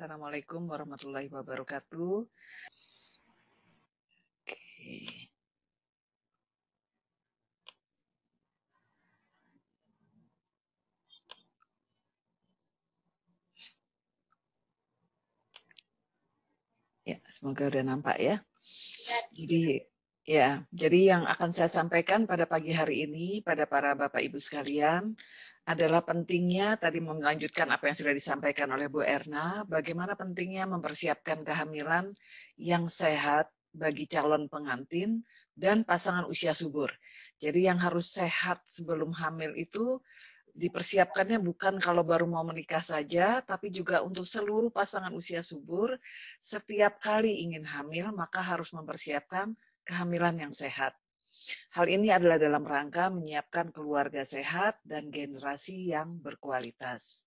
Assalamualaikum warahmatullahi wabarakatuh. Oke. Ya, semoga udah nampak ya. ya Jadi Ya, jadi yang akan saya sampaikan pada pagi hari ini pada para Bapak Ibu sekalian adalah pentingnya tadi melanjutkan apa yang sudah disampaikan oleh Bu Erna, bagaimana pentingnya mempersiapkan kehamilan yang sehat bagi calon pengantin dan pasangan usia subur. Jadi yang harus sehat sebelum hamil itu dipersiapkannya bukan kalau baru mau menikah saja, tapi juga untuk seluruh pasangan usia subur. Setiap kali ingin hamil, maka harus mempersiapkan kehamilan yang sehat. Hal ini adalah dalam rangka menyiapkan keluarga sehat dan generasi yang berkualitas.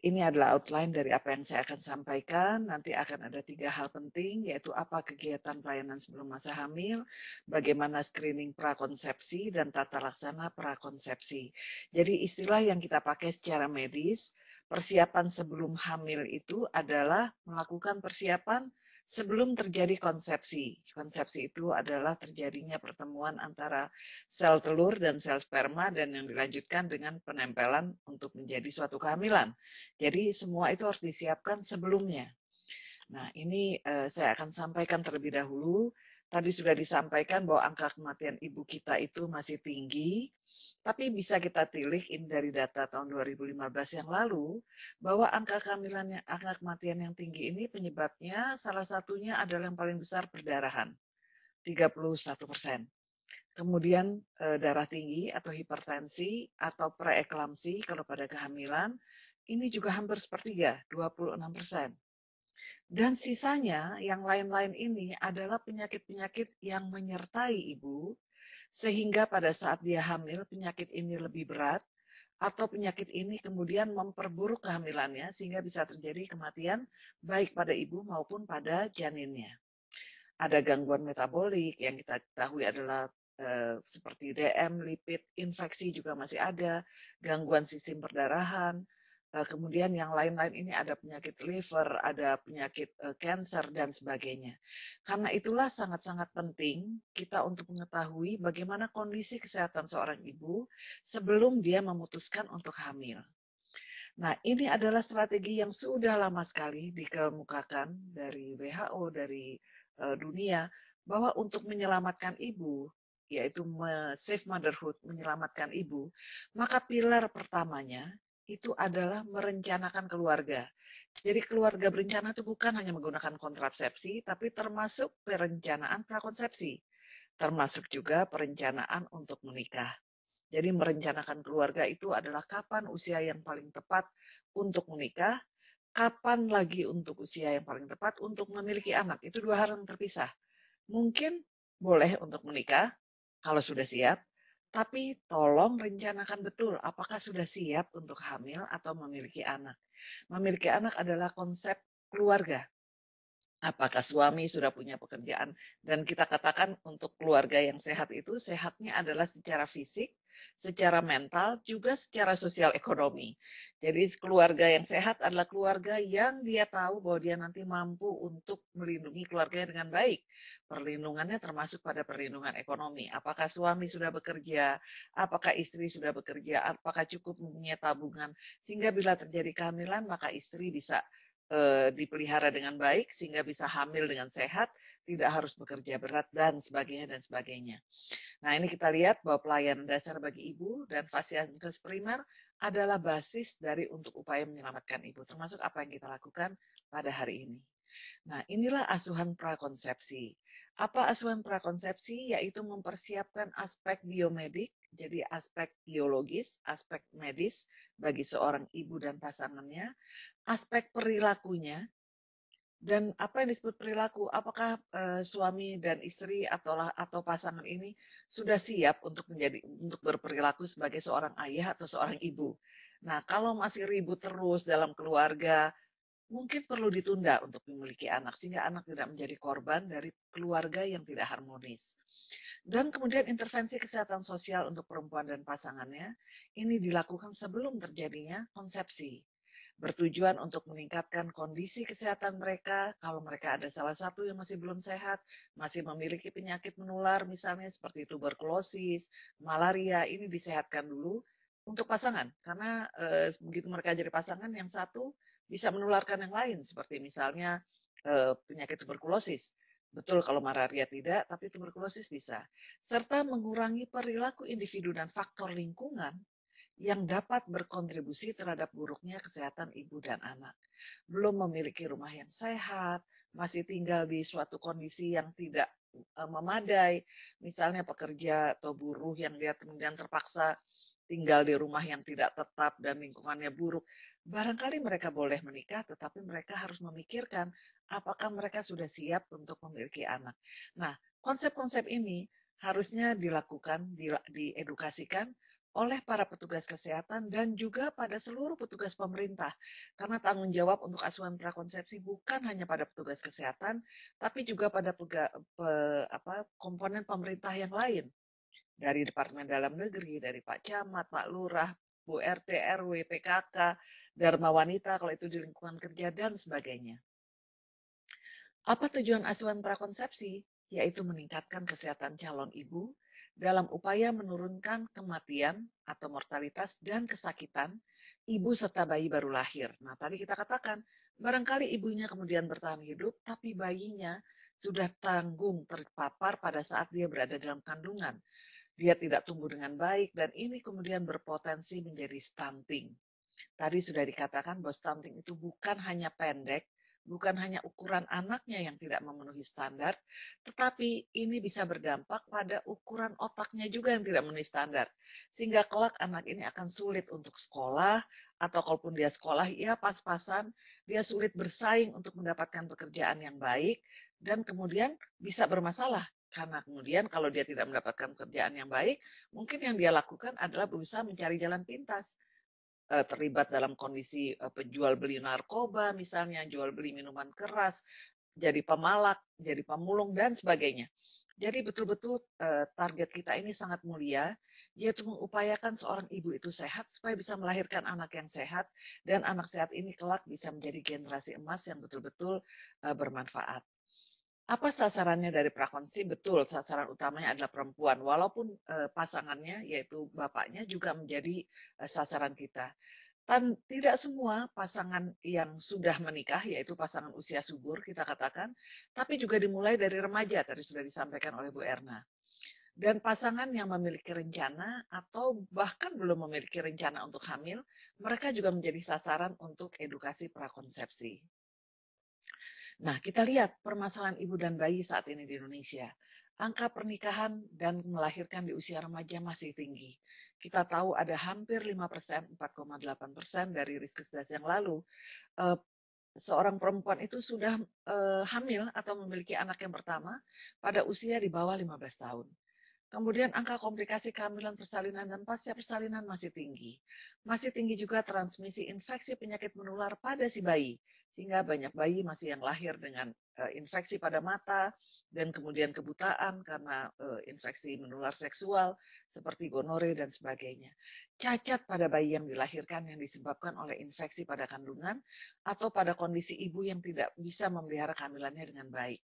Ini adalah outline dari apa yang saya akan sampaikan. Nanti akan ada tiga hal penting, yaitu apa kegiatan pelayanan sebelum masa hamil, bagaimana screening prakonsepsi, dan tata laksana prakonsepsi. Jadi istilah yang kita pakai secara medis, persiapan sebelum hamil itu adalah melakukan persiapan sebelum terjadi konsepsi. Konsepsi itu adalah terjadinya pertemuan antara sel telur dan sel sperma dan yang dilanjutkan dengan penempelan untuk menjadi suatu kehamilan. Jadi semua itu harus disiapkan sebelumnya. Nah, ini eh, saya akan sampaikan terlebih dahulu. Tadi sudah disampaikan bahwa angka kematian ibu kita itu masih tinggi tapi bisa kita tilik ini dari data tahun 2015 yang lalu bahwa angka kehamilan yang angka kematian yang tinggi ini penyebabnya salah satunya adalah yang paling besar perdarahan 31 persen. Kemudian e, darah tinggi atau hipertensi atau preeklamsi kalau pada kehamilan ini juga hampir sepertiga, 26 persen. Dan sisanya yang lain-lain ini adalah penyakit-penyakit yang menyertai ibu sehingga pada saat dia hamil penyakit ini lebih berat atau penyakit ini kemudian memperburuk kehamilannya sehingga bisa terjadi kematian baik pada ibu maupun pada janinnya. Ada gangguan metabolik yang kita ketahui adalah eh, seperti DM, lipid, infeksi juga masih ada, gangguan sistem perdarahan, Eh, kemudian yang lain-lain ini ada penyakit liver, ada penyakit eh, cancer dan sebagainya. Karena itulah sangat-sangat penting kita untuk mengetahui bagaimana kondisi kesehatan seorang ibu sebelum dia memutuskan untuk hamil. Nah, ini adalah strategi yang sudah lama sekali dikemukakan dari WHO, dari eh, dunia bahwa untuk menyelamatkan ibu yaitu save motherhood menyelamatkan ibu, maka pilar pertamanya itu adalah merencanakan keluarga. Jadi keluarga berencana itu bukan hanya menggunakan kontrasepsi, tapi termasuk perencanaan prakonsepsi, termasuk juga perencanaan untuk menikah. Jadi merencanakan keluarga itu adalah kapan usia yang paling tepat untuk menikah, kapan lagi untuk usia yang paling tepat untuk memiliki anak. Itu dua hal yang terpisah. Mungkin boleh untuk menikah kalau sudah siap, tapi tolong rencanakan betul apakah sudah siap untuk hamil atau memiliki anak. Memiliki anak adalah konsep keluarga apakah suami sudah punya pekerjaan dan kita katakan untuk keluarga yang sehat itu sehatnya adalah secara fisik, secara mental juga secara sosial ekonomi. Jadi keluarga yang sehat adalah keluarga yang dia tahu bahwa dia nanti mampu untuk melindungi keluarganya dengan baik. Perlindungannya termasuk pada perlindungan ekonomi. Apakah suami sudah bekerja, apakah istri sudah bekerja, apakah cukup punya tabungan sehingga bila terjadi kehamilan maka istri bisa Eh, dipelihara dengan baik sehingga bisa hamil dengan sehat, tidak harus bekerja berat dan sebagainya dan sebagainya. Nah, ini kita lihat bahwa pelayanan dasar bagi ibu dan fasilitas primer adalah basis dari untuk upaya menyelamatkan ibu, termasuk apa yang kita lakukan pada hari ini. Nah, inilah asuhan prakonsepsi. Apa asuhan prakonsepsi? Yaitu mempersiapkan aspek biomedik jadi aspek biologis, aspek medis bagi seorang ibu dan pasangannya, aspek perilakunya, dan apa yang disebut perilaku, apakah e, suami dan istri atau atau pasangan ini sudah siap untuk menjadi untuk berperilaku sebagai seorang ayah atau seorang ibu. Nah, kalau masih ribut terus dalam keluarga, mungkin perlu ditunda untuk memiliki anak sehingga anak tidak menjadi korban dari keluarga yang tidak harmonis. Dan kemudian intervensi kesehatan sosial untuk perempuan dan pasangannya ini dilakukan sebelum terjadinya konsepsi bertujuan untuk meningkatkan kondisi kesehatan mereka. Kalau mereka ada salah satu yang masih belum sehat, masih memiliki penyakit menular, misalnya seperti tuberkulosis, malaria, ini disehatkan dulu untuk pasangan, karena e, begitu mereka jadi pasangan, yang satu bisa menularkan yang lain, seperti misalnya e, penyakit tuberkulosis. Betul kalau malaria tidak, tapi tuberkulosis bisa. Serta mengurangi perilaku individu dan faktor lingkungan yang dapat berkontribusi terhadap buruknya kesehatan ibu dan anak. Belum memiliki rumah yang sehat, masih tinggal di suatu kondisi yang tidak eh, memadai, misalnya pekerja atau buruh yang dia kemudian terpaksa tinggal di rumah yang tidak tetap dan lingkungannya buruk. Barangkali mereka boleh menikah, tetapi mereka harus memikirkan apakah mereka sudah siap untuk memiliki anak. Nah, konsep-konsep ini harusnya dilakukan, diedukasikan oleh para petugas kesehatan dan juga pada seluruh petugas pemerintah. Karena tanggung jawab untuk asuhan prakonsepsi bukan hanya pada petugas kesehatan, tapi juga pada pega, pe, apa, komponen pemerintah yang lain. Dari Departemen Dalam Negeri, dari Pak Camat, Pak Lurah, Bu RT, RW, PKK, Dharma Wanita kalau itu di lingkungan kerja, dan sebagainya. Apa tujuan asuhan prakonsepsi? Yaitu meningkatkan kesehatan calon ibu dalam upaya menurunkan kematian atau mortalitas dan kesakitan ibu serta bayi baru lahir. Nah, tadi kita katakan, barangkali ibunya kemudian bertahan hidup, tapi bayinya sudah tanggung terpapar pada saat dia berada dalam kandungan. Dia tidak tumbuh dengan baik dan ini kemudian berpotensi menjadi stunting. Tadi sudah dikatakan bahwa stunting itu bukan hanya pendek, bukan hanya ukuran anaknya yang tidak memenuhi standar, tetapi ini bisa berdampak pada ukuran otaknya juga yang tidak memenuhi standar. Sehingga kelak anak ini akan sulit untuk sekolah, atau kalaupun dia sekolah, ya pas-pasan, dia sulit bersaing untuk mendapatkan pekerjaan yang baik, dan kemudian bisa bermasalah. Karena kemudian kalau dia tidak mendapatkan pekerjaan yang baik, mungkin yang dia lakukan adalah berusaha mencari jalan pintas Eh, terlibat dalam kondisi eh, penjual beli narkoba misalnya jual beli minuman keras jadi pemalak jadi pemulung dan sebagainya jadi betul-betul eh, target kita ini sangat mulia yaitu mengupayakan seorang ibu itu sehat supaya bisa melahirkan anak yang sehat dan anak sehat ini kelak bisa menjadi generasi emas yang betul-betul bermanfaat apa sasarannya dari prakonsi betul sasaran utamanya adalah perempuan walaupun eh, pasangannya yaitu bapaknya juga menjadi eh, sasaran kita Tan tidak semua pasangan yang sudah menikah yaitu pasangan usia subur kita katakan tapi juga dimulai dari remaja tadi sudah disampaikan oleh Bu Erna dan pasangan yang memiliki rencana atau bahkan belum memiliki rencana untuk hamil mereka juga menjadi sasaran untuk edukasi prakonsepsi Nah, kita lihat permasalahan ibu dan bayi saat ini di Indonesia. Angka pernikahan dan melahirkan di usia remaja masih tinggi. Kita tahu ada hampir 5 persen, 4,8 persen dari riskesdas yang lalu. Eh, seorang perempuan itu sudah eh, hamil atau memiliki anak yang pertama pada usia di bawah 15 tahun. Kemudian angka komplikasi kehamilan persalinan dan pasca persalinan masih tinggi. Masih tinggi juga transmisi infeksi penyakit menular pada si bayi, sehingga banyak bayi masih yang lahir dengan eh, infeksi pada mata, dan kemudian kebutaan karena e, infeksi menular seksual seperti gonore dan sebagainya. Cacat pada bayi yang dilahirkan yang disebabkan oleh infeksi pada kandungan atau pada kondisi ibu yang tidak bisa memelihara kehamilannya dengan baik.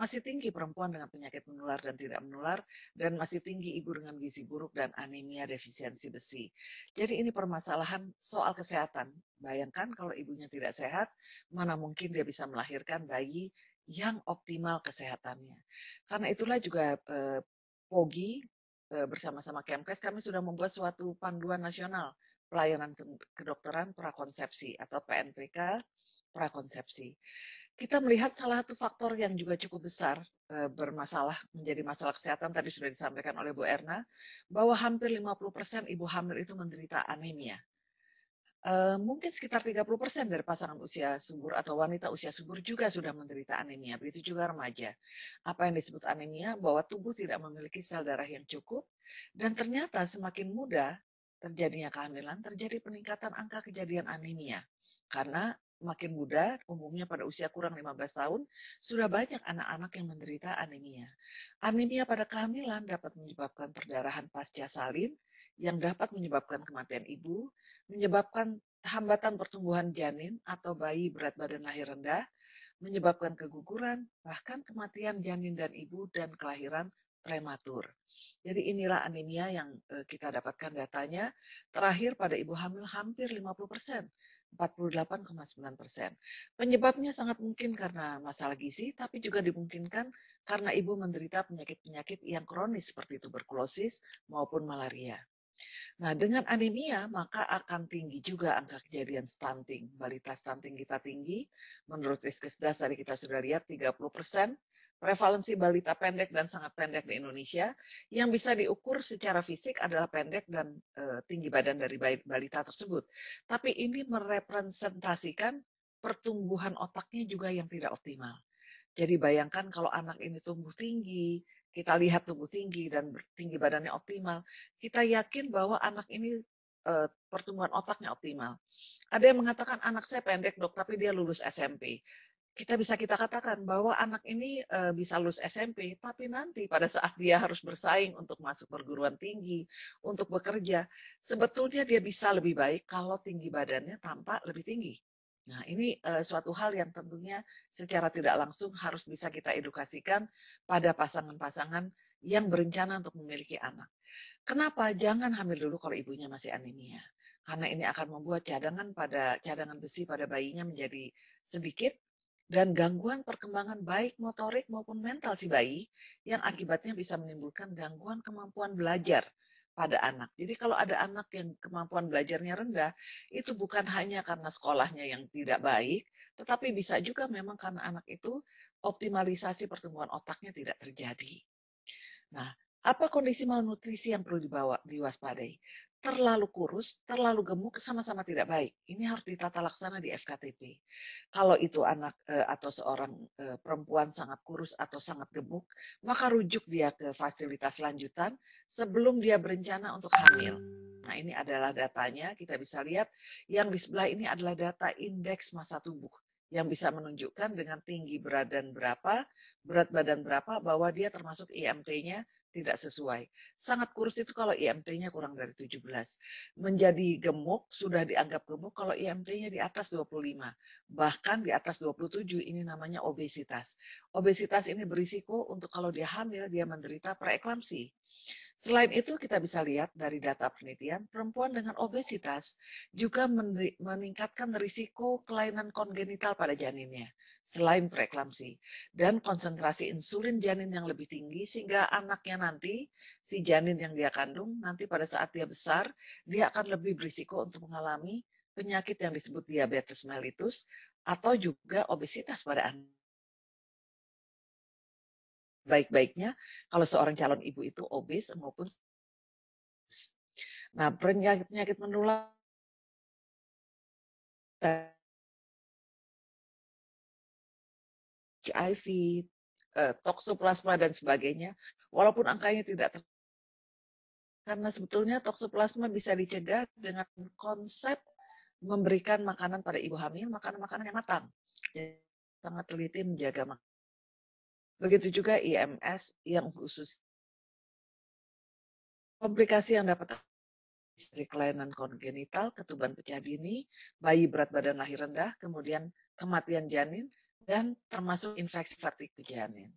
Masih tinggi perempuan dengan penyakit menular dan tidak menular dan masih tinggi ibu dengan gizi buruk dan anemia defisiensi besi. Jadi ini permasalahan soal kesehatan. Bayangkan kalau ibunya tidak sehat, mana mungkin dia bisa melahirkan bayi yang optimal kesehatannya. Karena itulah juga eh, POGI eh, bersama-sama Kemkes kami sudah membuat suatu panduan nasional pelayanan kedokteran prakonsepsi atau PNPK prakonsepsi. Kita melihat salah satu faktor yang juga cukup besar eh, bermasalah menjadi masalah kesehatan tadi sudah disampaikan oleh Bu Erna bahwa hampir 50% ibu hamil itu menderita anemia Eh, mungkin sekitar 30% dari pasangan usia subur atau wanita usia subur juga sudah menderita anemia, begitu juga remaja. Apa yang disebut anemia bahwa tubuh tidak memiliki sel darah yang cukup dan ternyata semakin muda terjadinya kehamilan terjadi peningkatan angka kejadian anemia karena makin muda, umumnya pada usia kurang 15 tahun, sudah banyak anak-anak yang menderita anemia. Anemia pada kehamilan dapat menyebabkan perdarahan pasca salin yang dapat menyebabkan kematian ibu, menyebabkan hambatan pertumbuhan janin atau bayi berat badan lahir rendah, menyebabkan keguguran, bahkan kematian janin dan ibu dan kelahiran prematur. Jadi inilah anemia yang eh, kita dapatkan datanya. Terakhir pada ibu hamil hampir 50 persen, 48,9 persen. Penyebabnya sangat mungkin karena masalah gizi, tapi juga dimungkinkan karena ibu menderita penyakit-penyakit yang kronis seperti tuberkulosis maupun malaria. Nah, dengan anemia maka akan tinggi juga angka kejadian stunting. Balita stunting kita tinggi, menurut Iskesdas dasar kita sudah lihat 30 persen, prevalensi balita pendek dan sangat pendek di Indonesia yang bisa diukur secara fisik adalah pendek dan e, tinggi badan dari balita tersebut. Tapi ini merepresentasikan pertumbuhan otaknya juga yang tidak optimal. Jadi bayangkan kalau anak ini tumbuh tinggi, kita lihat tubuh tinggi dan tinggi badannya optimal, kita yakin bahwa anak ini e, pertumbuhan otaknya optimal. Ada yang mengatakan anak saya pendek dok, tapi dia lulus SMP. Kita bisa kita katakan bahwa anak ini e, bisa lulus SMP, tapi nanti pada saat dia harus bersaing untuk masuk perguruan tinggi, untuk bekerja, sebetulnya dia bisa lebih baik kalau tinggi badannya tampak lebih tinggi Nah, ini uh, suatu hal yang tentunya secara tidak langsung harus bisa kita edukasikan pada pasangan-pasangan yang berencana untuk memiliki anak. Kenapa jangan hamil dulu kalau ibunya masih anemia? Karena ini akan membuat cadangan pada cadangan besi pada bayinya menjadi sedikit dan gangguan perkembangan baik motorik maupun mental si bayi yang akibatnya bisa menimbulkan gangguan kemampuan belajar pada anak. Jadi kalau ada anak yang kemampuan belajarnya rendah, itu bukan hanya karena sekolahnya yang tidak baik, tetapi bisa juga memang karena anak itu optimalisasi pertumbuhan otaknya tidak terjadi. Nah, apa kondisi malnutrisi yang perlu dibawa diwaspadai? terlalu kurus, terlalu gemuk sama-sama tidak baik. Ini harus ditata laksana di FKTP. Kalau itu anak e, atau seorang e, perempuan sangat kurus atau sangat gemuk, maka rujuk dia ke fasilitas lanjutan sebelum dia berencana untuk hamil. Nah, ini adalah datanya, kita bisa lihat yang di sebelah ini adalah data indeks masa tubuh yang bisa menunjukkan dengan tinggi badan berapa, berat badan berapa bahwa dia termasuk IMT-nya tidak sesuai. Sangat kurus itu kalau IMT-nya kurang dari 17. Menjadi gemuk, sudah dianggap gemuk kalau IMT-nya di atas 25. Bahkan di atas 27 ini namanya obesitas. Obesitas ini berisiko untuk kalau dia hamil, dia menderita preeklamsi. Selain itu, kita bisa lihat dari data penelitian, perempuan dengan obesitas juga meningkatkan risiko kelainan kongenital pada janinnya, selain preeklamsi, dan konsentrasi insulin janin yang lebih tinggi sehingga anaknya nanti, si janin yang dia kandung, nanti pada saat dia besar, dia akan lebih berisiko untuk mengalami penyakit yang disebut diabetes mellitus atau juga obesitas pada anak baik-baiknya kalau seorang calon ibu itu obes maupun nah penyakit penyakit menular HIV, e, toksoplasma dan sebagainya, walaupun angkanya tidak ter karena sebetulnya toksoplasma bisa dicegah dengan konsep memberikan makanan pada ibu hamil, makanan-makanan yang matang. Jadi, sangat teliti menjaga makanan Begitu juga IMS yang khusus. Komplikasi yang dapat dari kelainan kongenital, ketuban pecah dini, bayi berat badan lahir rendah, kemudian kematian janin, dan termasuk infeksi vertigo janin.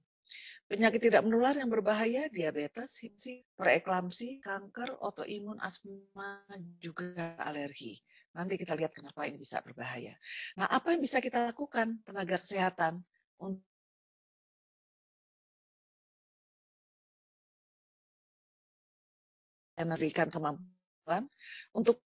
Penyakit tidak menular yang berbahaya, diabetes, hipsi, preeklamsi, kanker, autoimun, asma, juga alergi. Nanti kita lihat kenapa ini bisa berbahaya. Nah, apa yang bisa kita lakukan tenaga kesehatan untuk memberikan kemampuan untuk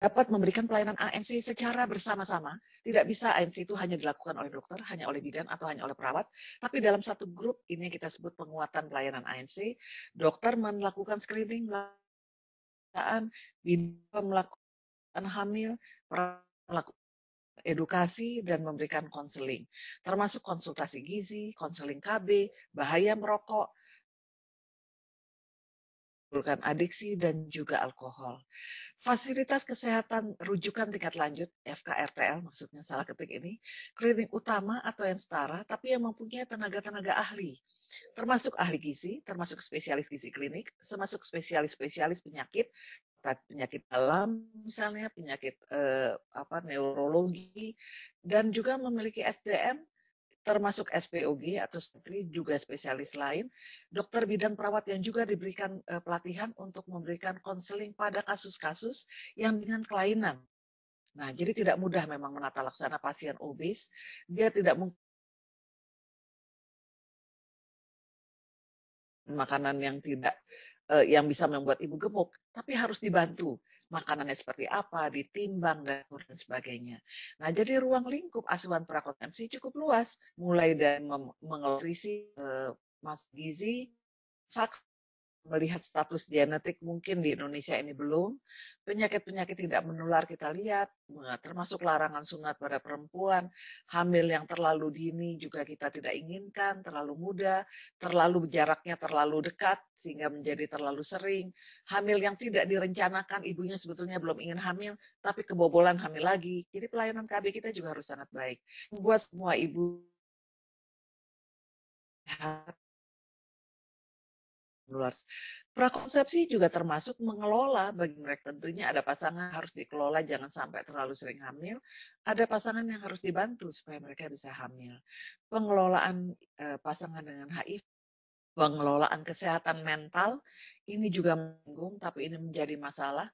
dapat memberikan pelayanan ANC secara bersama-sama. Tidak bisa ANC itu hanya dilakukan oleh dokter, hanya oleh bidan, atau hanya oleh perawat. Tapi dalam satu grup ini kita sebut penguatan pelayanan ANC. Dokter melakukan screening, melakukan bidan melakukan hamil, perawat melakukan edukasi dan memberikan konseling, termasuk konsultasi gizi, konseling KB, bahaya merokok, bukan adiksi dan juga alkohol. Fasilitas kesehatan rujukan tingkat lanjut (FKRTL) maksudnya salah ketik ini klinik utama atau yang setara tapi yang mempunyai tenaga-tenaga ahli termasuk ahli gizi, termasuk spesialis gizi klinik, termasuk spesialis-spesialis penyakit, penyakit dalam misalnya penyakit eh, apa neurologi dan juga memiliki SDM termasuk SPOG atau seperti juga spesialis lain, dokter bidang perawat yang juga diberikan eh, pelatihan untuk memberikan konseling pada kasus-kasus yang dengan kelainan. Nah, jadi tidak mudah memang menata laksana pasien obes. Dia tidak mungkin makanan yang tidak Eh, yang bisa membuat ibu gemuk, tapi harus dibantu makanannya seperti apa, ditimbang dan sebagainya. Nah, jadi ruang lingkup asuhan prakonsumsi cukup luas, mulai dari mengelola eh, mas gizi, vaksin melihat status genetik mungkin di Indonesia ini belum. Penyakit-penyakit tidak menular kita lihat, termasuk larangan sunat pada perempuan, hamil yang terlalu dini juga kita tidak inginkan, terlalu muda, terlalu jaraknya terlalu dekat sehingga menjadi terlalu sering. Hamil yang tidak direncanakan, ibunya sebetulnya belum ingin hamil, tapi kebobolan hamil lagi. Jadi pelayanan KB kita juga harus sangat baik. Buat semua ibu luar. Prakonsepsi juga termasuk mengelola bagi mereka tentunya ada pasangan harus dikelola jangan sampai terlalu sering hamil, ada pasangan yang harus dibantu supaya mereka bisa hamil. Pengelolaan eh, pasangan dengan HIV, pengelolaan kesehatan mental ini juga menggung tapi ini menjadi masalah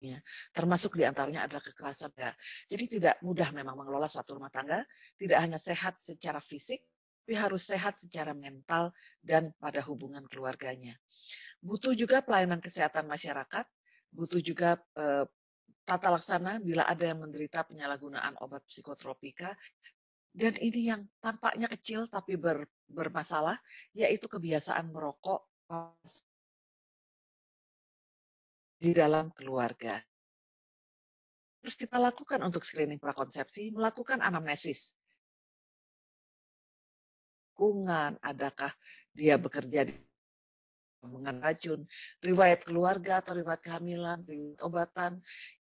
ya, Termasuk diantaranya adalah kekerasan. Ya. Jadi tidak mudah memang mengelola satu rumah tangga. Tidak hanya sehat secara fisik, tapi harus sehat secara mental dan pada hubungan keluarganya. Butuh juga pelayanan kesehatan masyarakat, butuh juga eh, tata laksana bila ada yang menderita penyalahgunaan obat psikotropika. Dan ini yang tampaknya kecil tapi ber, bermasalah, yaitu kebiasaan merokok, di dalam keluarga. Terus kita lakukan untuk screening prakonsepsi, melakukan anamnesis. Kungan, adakah dia bekerja di dengan racun, riwayat keluarga atau riwayat kehamilan, riwayat obatan.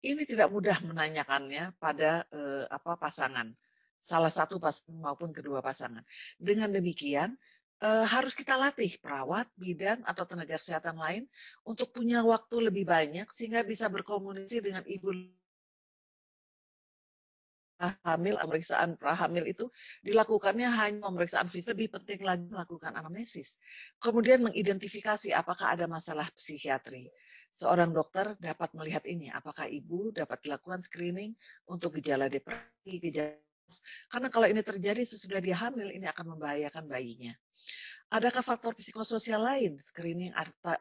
Ini tidak mudah menanyakannya pada eh, apa pasangan, salah satu pasangan maupun kedua pasangan. Dengan demikian, Eh, harus kita latih perawat, bidan, atau tenaga kesehatan lain untuk punya waktu lebih banyak sehingga bisa berkomunikasi dengan ibu hamil, pemeriksaan prahamil itu dilakukannya hanya pemeriksaan fisik, lebih penting lagi melakukan anamnesis. Kemudian mengidentifikasi apakah ada masalah psikiatri. Seorang dokter dapat melihat ini, apakah ibu dapat dilakukan screening untuk gejala depresi, gejala karena kalau ini terjadi sesudah dia hamil, ini akan membahayakan bayinya. Adakah faktor psikososial lain? Screening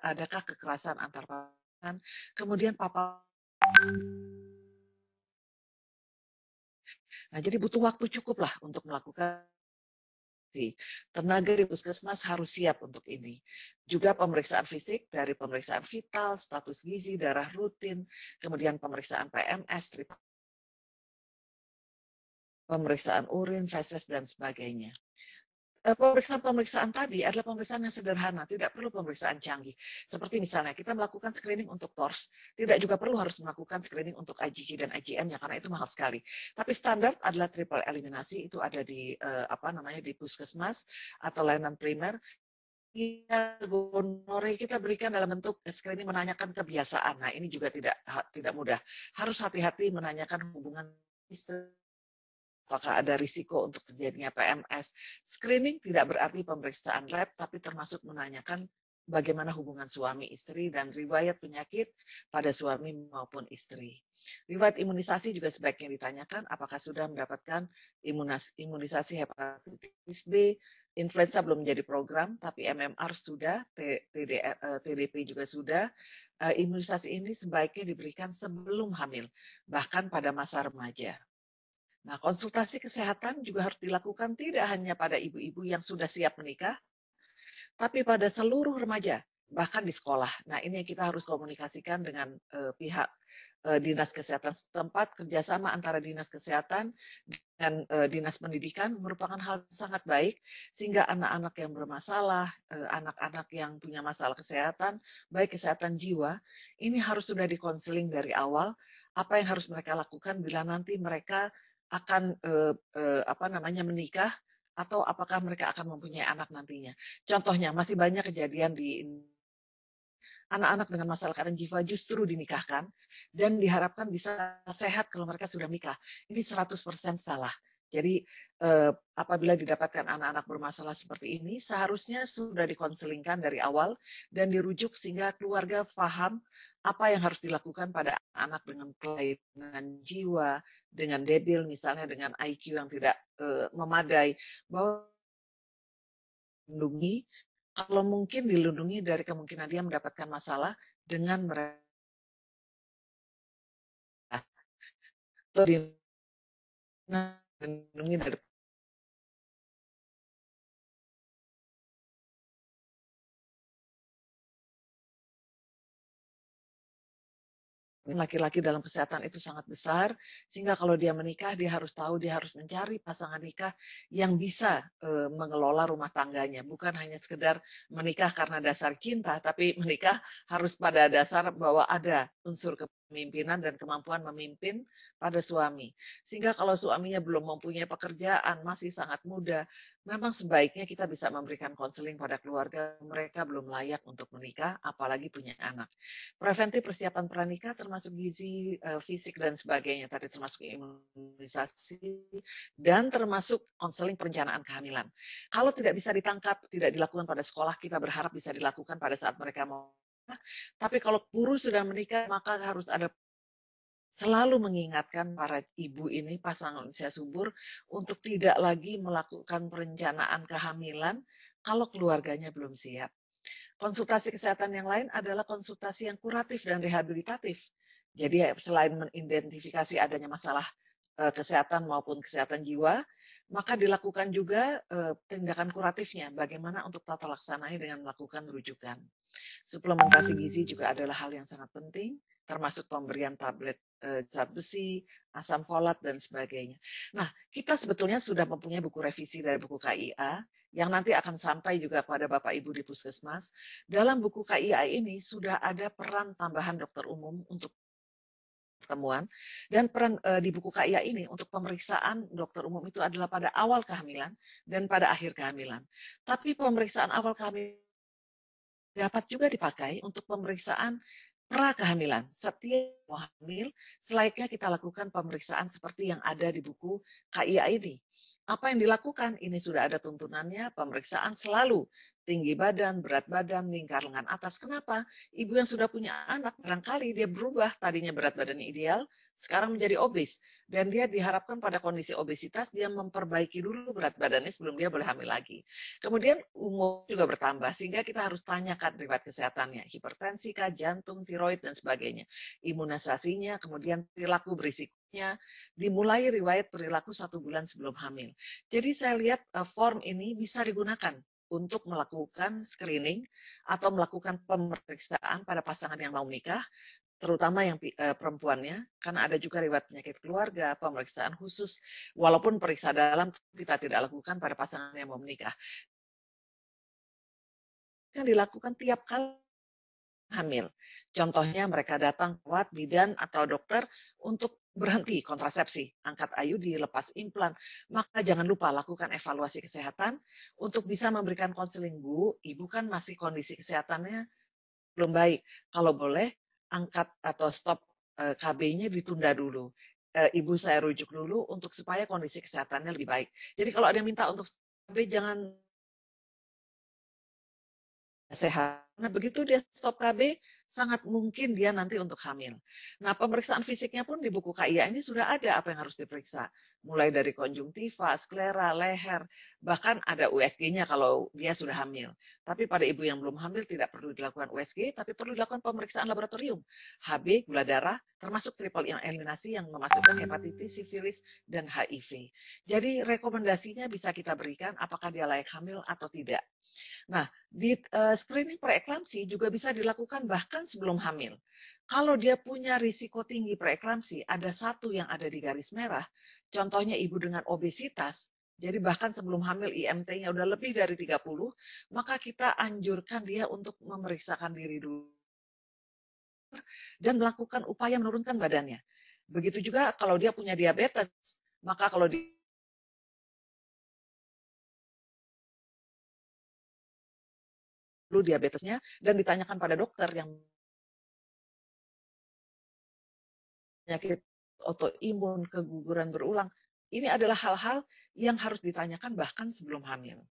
adakah kekerasan antar pasangan? Kemudian papa Nah, jadi butuh waktu cukup lah untuk melakukan Tenaga di puskesmas harus siap untuk ini. Juga pemeriksaan fisik dari pemeriksaan vital, status gizi, darah rutin, kemudian pemeriksaan PMS, pemeriksaan urin, feses, dan sebagainya pemeriksaan-pemeriksaan eh, tadi adalah pemeriksaan yang sederhana, tidak perlu pemeriksaan canggih. Seperti misalnya kita melakukan screening untuk TORS, tidak juga perlu harus melakukan screening untuk IgG dan IgM ya karena itu mahal sekali. Tapi standar adalah triple eliminasi itu ada di eh, apa namanya di puskesmas atau layanan primer ya gonore kita berikan dalam bentuk screening menanyakan kebiasaan. Nah, ini juga tidak tidak mudah. Harus hati-hati menanyakan hubungan apakah ada risiko untuk terjadinya PMS. Screening tidak berarti pemeriksaan lab, tapi termasuk menanyakan bagaimana hubungan suami istri dan riwayat penyakit pada suami maupun istri. Riwayat imunisasi juga sebaiknya ditanyakan apakah sudah mendapatkan imunisasi hepatitis B, influenza belum menjadi program, tapi MMR sudah, TDP eh, juga sudah. Eh, imunisasi ini sebaiknya diberikan sebelum hamil, bahkan pada masa remaja. Nah, konsultasi kesehatan juga harus dilakukan tidak hanya pada ibu-ibu yang sudah siap menikah, tapi pada seluruh remaja, bahkan di sekolah. Nah, ini yang kita harus komunikasikan dengan eh, pihak eh, dinas kesehatan setempat, kerjasama antara dinas kesehatan dengan eh, dinas pendidikan merupakan hal sangat baik, sehingga anak-anak yang bermasalah, eh, anak-anak yang punya masalah kesehatan, baik kesehatan jiwa, ini harus sudah dikonseling dari awal, apa yang harus mereka lakukan bila nanti mereka akan apa namanya menikah atau apakah mereka akan mempunyai anak nantinya. Contohnya masih banyak kejadian di anak-anak dengan masalah karen jiwa justru dinikahkan dan diharapkan bisa sehat kalau mereka sudah nikah. Ini 100% salah. Jadi eh, apabila didapatkan anak-anak bermasalah seperti ini, seharusnya sudah dikonselingkan dari awal dan dirujuk sehingga keluarga faham apa yang harus dilakukan pada anak dengan kelainan jiwa, dengan debil misalnya dengan IQ yang tidak eh, memadai, bahwa lindungi kalau mungkin dilindungi dari kemungkinan dia mendapatkan masalah dengan mereka nah, melindungi dari laki-laki dalam kesehatan itu sangat besar sehingga kalau dia menikah dia harus tahu dia harus mencari pasangan nikah yang bisa e, mengelola rumah tangganya bukan hanya sekedar menikah karena dasar cinta tapi menikah harus pada dasar bahwa ada unsur kepemimpinan dan kemampuan memimpin pada suami sehingga kalau suaminya belum mempunyai pekerjaan masih sangat muda Memang sebaiknya kita bisa memberikan konseling pada keluarga mereka belum layak untuk menikah, apalagi punya anak. Preventif persiapan pernikah termasuk gizi, eh, fisik dan sebagainya tadi termasuk imunisasi dan termasuk konseling perencanaan kehamilan. Kalau tidak bisa ditangkap, tidak dilakukan pada sekolah, kita berharap bisa dilakukan pada saat mereka mau tapi kalau guru sudah menikah, maka harus ada selalu mengingatkan para ibu ini pasangan usia subur untuk tidak lagi melakukan perencanaan kehamilan kalau keluarganya belum siap. Konsultasi kesehatan yang lain adalah konsultasi yang kuratif dan rehabilitatif. Jadi eh, selain mengidentifikasi adanya masalah eh, kesehatan maupun kesehatan jiwa, maka dilakukan juga eh, tindakan kuratifnya. Bagaimana untuk tata laksananya dengan melakukan rujukan. Suplementasi gizi juga adalah hal yang sangat penting, termasuk pemberian tablet zat eh, besi, asam folat, dan sebagainya. Nah, kita sebetulnya sudah mempunyai buku revisi dari buku KIA, yang nanti akan sampai juga kepada Bapak Ibu di puskesmas. Dalam buku KIA ini sudah ada peran tambahan dokter umum untuk pertemuan dan peran e, di buku KIA ini untuk pemeriksaan dokter umum itu adalah pada awal kehamilan dan pada akhir kehamilan. Tapi pemeriksaan awal kehamilan dapat juga dipakai untuk pemeriksaan pra kehamilan. Setiap hamil, selainnya kita lakukan pemeriksaan seperti yang ada di buku KIA ini. Apa yang dilakukan? Ini sudah ada tuntunannya, pemeriksaan selalu tinggi badan, berat badan, lingkar lengan atas. Kenapa? Ibu yang sudah punya anak barangkali dia berubah tadinya berat badan ideal, sekarang menjadi obes dan dia diharapkan pada kondisi obesitas dia memperbaiki dulu berat badannya sebelum dia boleh hamil lagi. Kemudian umur juga bertambah sehingga kita harus tanyakan riwayat kesehatannya, hipertensi kah, jantung, tiroid dan sebagainya. Imunisasinya, kemudian perilaku berisiko dimulai riwayat perilaku satu bulan sebelum hamil. Jadi saya lihat eh, form ini bisa digunakan untuk melakukan screening atau melakukan pemeriksaan pada pasangan yang mau menikah, terutama yang e, perempuannya, karena ada juga riwayat penyakit keluarga, pemeriksaan khusus, walaupun periksa dalam kita tidak lakukan pada pasangan yang mau menikah. Yang dilakukan tiap kali hamil. Contohnya mereka datang kuat bidan atau dokter untuk berhenti kontrasepsi, angkat ayu, dilepas implan, maka jangan lupa lakukan evaluasi kesehatan untuk bisa memberikan konseling Bu. Ibu kan masih kondisi kesehatannya belum baik. Kalau boleh angkat atau stop eh, KB-nya ditunda dulu. Eh, Ibu saya rujuk dulu untuk supaya kondisi kesehatannya lebih baik. Jadi kalau ada yang minta untuk KB jangan sehat. Nah begitu dia stop KB, sangat mungkin dia nanti untuk hamil. Nah, pemeriksaan fisiknya pun di buku KIA ini sudah ada apa yang harus diperiksa. Mulai dari konjungtiva, sklera, leher, bahkan ada USG-nya kalau dia sudah hamil. Tapi pada ibu yang belum hamil tidak perlu dilakukan USG, tapi perlu dilakukan pemeriksaan laboratorium. HB, gula darah, termasuk triple eliminasi yang memasukkan hepatitis, sifilis, dan HIV. Jadi rekomendasinya bisa kita berikan apakah dia layak hamil atau tidak. Nah, di uh, screening preeklamsi juga bisa dilakukan bahkan sebelum hamil. Kalau dia punya risiko tinggi preeklamsi, ada satu yang ada di garis merah, contohnya ibu dengan obesitas, jadi bahkan sebelum hamil IMT-nya udah lebih dari 30, maka kita anjurkan dia untuk memeriksakan diri dulu dan melakukan upaya menurunkan badannya. Begitu juga kalau dia punya diabetes, maka kalau dia flu diabetesnya dan ditanyakan pada dokter yang penyakit autoimun, keguguran berulang. Ini adalah hal-hal yang harus ditanyakan bahkan sebelum hamil.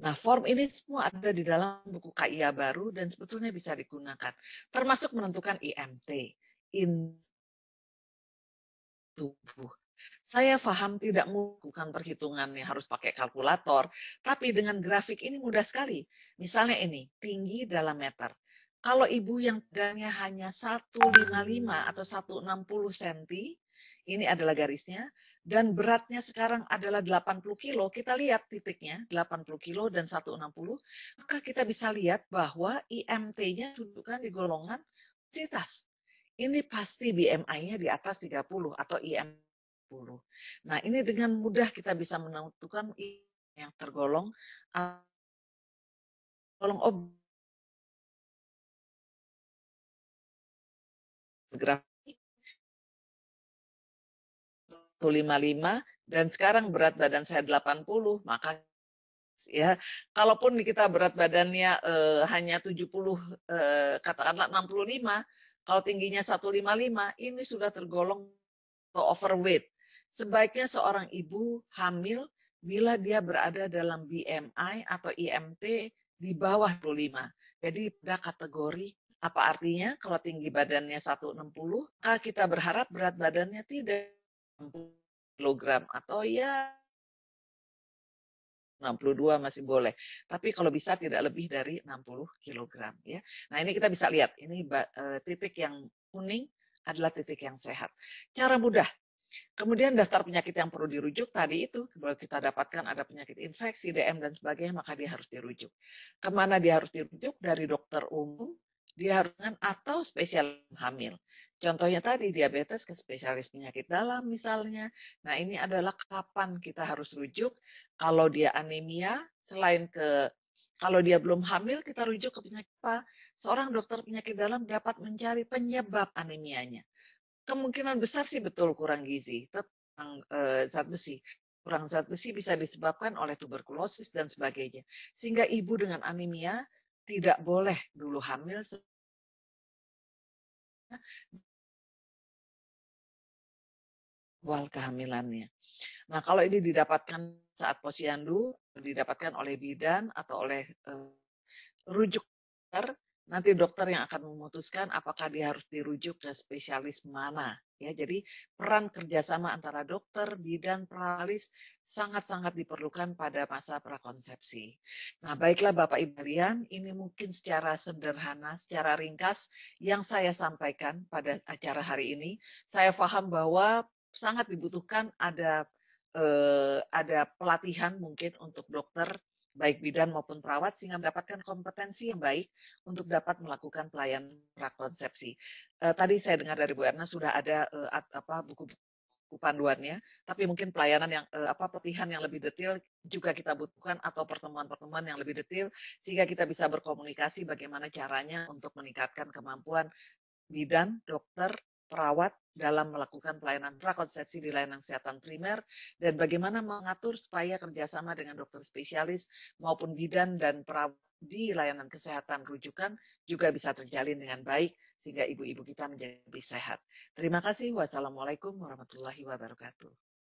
Nah, form ini semua ada di dalam buku KIA baru dan sebetulnya bisa digunakan, termasuk menentukan IMT, in tubuh. Saya paham tidak perhitungan yang harus pakai kalkulator, tapi dengan grafik ini mudah sekali. Misalnya ini, tinggi dalam meter. Kalau ibu yang badannya hanya 155 atau 160 cm, ini adalah garisnya, dan beratnya sekarang adalah 80 kilo, kita lihat titiknya, 80 kilo dan 160, maka kita bisa lihat bahwa IMT-nya dudukan di golongan obesitas. Ini pasti BMI-nya di atas 30 atau IMT 10. Nah, ini dengan mudah kita bisa menentukan yang tergolong tergolong ob lima dan sekarang berat badan saya 80, maka ya kalaupun kita berat badannya eh, hanya 70 eh, katakanlah 65 kalau tingginya 155 ini sudah tergolong overweight Sebaiknya seorang ibu hamil bila dia berada dalam BMI atau IMT di bawah 25. Jadi pada kategori apa artinya kalau tinggi badannya 160, ah, kita berharap berat badannya tidak 60 kg atau ya 62 masih boleh. Tapi kalau bisa tidak lebih dari 60 kg ya. Nah, ini kita bisa lihat ini eh, titik yang kuning adalah titik yang sehat. Cara mudah Kemudian daftar penyakit yang perlu dirujuk tadi itu, kalau kita dapatkan ada penyakit infeksi, DM, dan sebagainya, maka dia harus dirujuk. Kemana dia harus dirujuk? Dari dokter umum, dia harus dengan atau spesial hamil. Contohnya tadi diabetes ke spesialis penyakit dalam misalnya. Nah ini adalah kapan kita harus rujuk. Kalau dia anemia, selain ke kalau dia belum hamil, kita rujuk ke penyakit apa? Seorang dokter penyakit dalam dapat mencari penyebab anemianya kemungkinan besar sih betul kurang gizi tentang uh, zat besi kurang zat besi bisa disebabkan oleh tuberkulosis dan sebagainya sehingga ibu dengan anemia tidak boleh dulu hamil awal kehamilannya. Nah, kalau ini didapatkan saat posyandu, didapatkan oleh bidan atau oleh uh, rujuk nanti dokter yang akan memutuskan apakah dia harus dirujuk ke spesialis mana. Ya, jadi peran kerjasama antara dokter, bidan, peralis sangat-sangat diperlukan pada masa prakonsepsi. Nah, baiklah Bapak Ibu sekalian, ini mungkin secara sederhana, secara ringkas yang saya sampaikan pada acara hari ini. Saya paham bahwa sangat dibutuhkan ada eh, ada pelatihan mungkin untuk dokter baik bidan iya. maupun perawat sehingga mendapatkan kompetensi yang baik untuk dapat melakukan pelayanan prakonsepsi. Uh, eh, tadi saya dengar dari Bu Erna sudah ada uh, at, apa buku panduannya, tapi mungkin pelayanan yang eh, apa petihan yang lebih detail juga kita butuhkan atau pertemuan-pertemuan yang lebih detail sehingga kita bisa berkomunikasi bagaimana caranya untuk meningkatkan kemampuan bidan, dokter, perawat dalam melakukan pelayanan prakonsepsi di layanan kesehatan primer dan bagaimana mengatur supaya kerjasama dengan dokter spesialis maupun bidan dan perawat di layanan kesehatan rujukan juga bisa terjalin dengan baik sehingga ibu-ibu kita menjadi lebih sehat. Terima kasih. Wassalamualaikum warahmatullahi wabarakatuh.